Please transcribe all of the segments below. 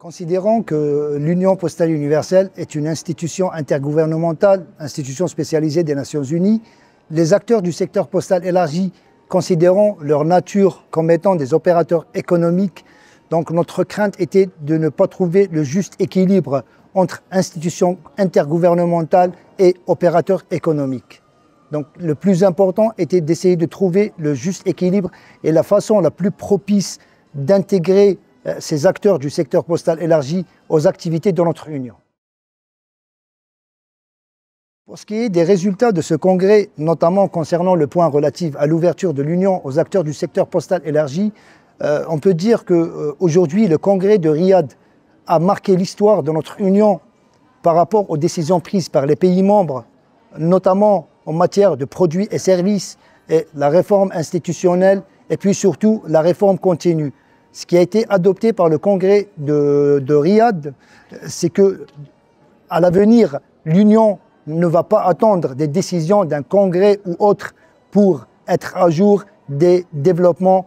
Considérons que l'Union postale universelle est une institution intergouvernementale, institution spécialisée des Nations unies, les acteurs du secteur postal élargi considérant leur nature comme étant des opérateurs économiques, donc notre crainte était de ne pas trouver le juste équilibre entre institutions intergouvernementales et opérateurs économiques. Donc le plus important était d'essayer de trouver le juste équilibre et la façon la plus propice d'intégrer euh, ces acteurs du secteur postal élargi aux activités de notre Union. Pour ce qui est des résultats de ce congrès, notamment concernant le point relatif à l'ouverture de l'Union aux acteurs du secteur postal élargi, euh, on peut dire qu'aujourd'hui, euh, le congrès de Riyad a marqué l'histoire de notre Union par rapport aux décisions prises par les pays membres, notamment en matière de produits et services, et la réforme institutionnelle, et puis surtout la réforme continue ce qui a été adopté par le Congrès de, Riyad, c'est que à l'avenir, l'Union ne va pas attendre des décisions d'un Congrès ou autre pour être à jour des développements.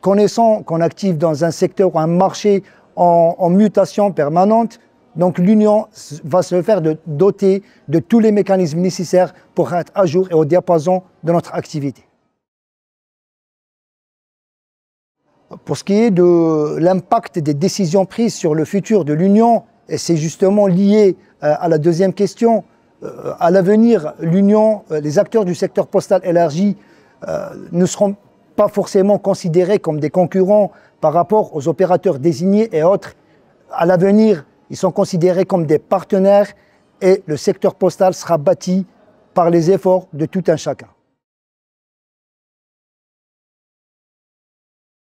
Connaissant qu'on active dans un secteur ou un marché en, mutation permanente, donc l'Union va se faire de, doter de tous les mécanismes nécessaires pour être à jour et au diapason de notre activité. Pour ce qui est de l'impact des décisions prises sur le futur de l'Union, et c'est justement lié euh, à la deuxième question, euh, à l'avenir, l'Union, euh, les acteurs du secteur postal élargi ne seront pas forcément considérés comme des concurrents par rapport aux opérateurs désignés et autres. À l'avenir, ils sont considérés comme des partenaires et le secteur postal sera bâti par les efforts de tout un chacun.